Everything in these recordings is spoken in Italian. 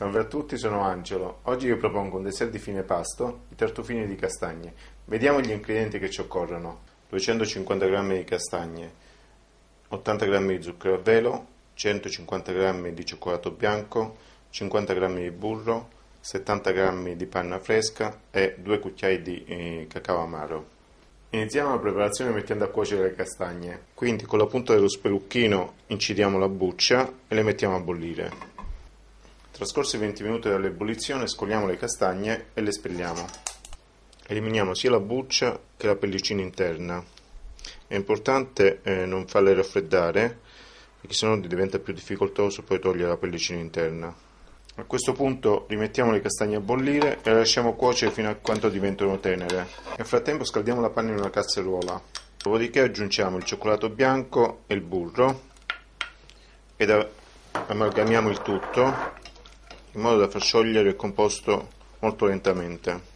Salve a tutti, sono Angelo. Oggi vi propongo un dessert di fine pasto, i tartufini di castagne. Vediamo gli ingredienti che ci occorrono. 250 g di castagne, 80 g di zucchero a velo, 150 g di cioccolato bianco, 50 g di burro, 70 g di panna fresca e 2 cucchiai di eh, cacao amaro. Iniziamo la preparazione mettendo a cuocere le castagne. Quindi con la punta dello spelucchino incidiamo la buccia e le mettiamo a bollire. Trascorsi 20 minuti dall'ebollizione scoliamo le castagne e le spelliamo. Eliminiamo sia la buccia che la pellicina interna. È importante eh, non farle raffreddare perché sennò diventa più difficoltoso poi togliere la pellicina interna. A questo punto rimettiamo le castagne a bollire e le lasciamo cuocere fino a quando diventano tenere. Nel frattempo scaldiamo la panna in una cazzeruola. Dopodiché aggiungiamo il cioccolato bianco e il burro ed amalgamiamo il tutto in modo da far sciogliere il composto molto lentamente.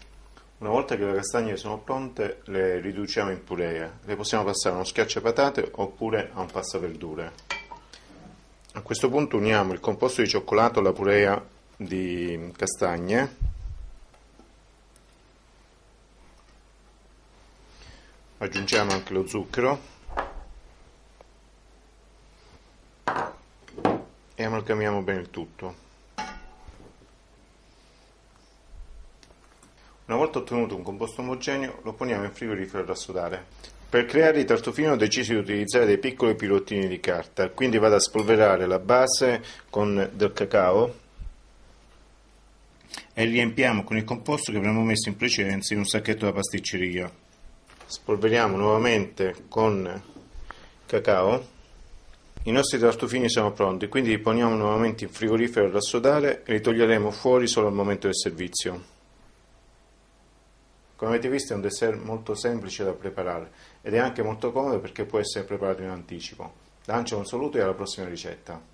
Una volta che le castagne sono pronte le riduciamo in purea, le possiamo passare a uno schiacciapatate oppure a un passaverdure. A questo punto uniamo il composto di cioccolato alla purea di castagne aggiungiamo anche lo zucchero e amalgamiamo bene il tutto Una volta ottenuto un composto omogeneo lo poniamo in frigorifero a rassodare. Per creare il tartufino ho deciso di utilizzare dei piccoli pilottini di carta, quindi vado a spolverare la base con del cacao e riempiamo con il composto che abbiamo messo in precedenza in un sacchetto da pasticceria. Spolveriamo nuovamente con cacao. I nostri tartufini sono pronti, quindi li poniamo nuovamente in frigorifero a rassodare e li toglieremo fuori solo al momento del servizio. Come avete visto è un dessert molto semplice da preparare ed è anche molto comodo perché può essere preparato in anticipo. Lancio un saluto e alla prossima ricetta.